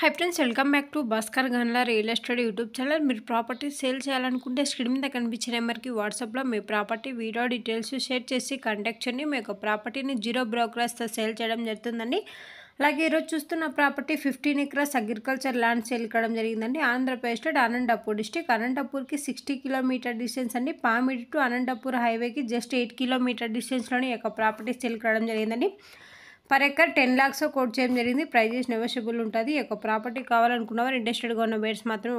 high friends welcome back to Bhaskar Ganla real estate YouTube channel మీరు property sale చేయాలనుకుంటే screen మీద కనిపించే నెంబర్కి వాట్సాప్లో మీ ప్రాపర్టీ వీడియో డీటెయిల్స్ షేర్ చేసి కాంటాక్ట్ చేయండి మీ యొక్క ప్రాపర్టీని జీరో బ్రోకర్స్తో సేల్ చేయడం జరుగుతుందండి అలాగే ఈరోజు చూస్తున్న property fifteen acres agriculture land sale ఇవ్వడం జరిగిందండి ఆంధ్రప్రదేశ్లో అనంతపూర్ డిస్టిక్ అనంతపూర్కి సిక్స్టీ కిలోమీటర్ డిస్టెన్స్ అండి పామిడి టు అనంతపూర్ హైవేకి జస్ట్ ఎయిట్ కిలోమీటర్ డిస్టెన్స్లోని యొక్క ప్రాపర్టీ సేల్ కావడం జరిగిందండి per acre ten lakhs quote చేయడం జరిగింది ప్రైజెస్ నెగోషియబుల్ ఉంటుంది ఈ ప్రాపర్టీ కావాలనుకున్న వారు ఇంట్రెస్టెడ్గా ఉన్న బేట్స్ మాత్రమే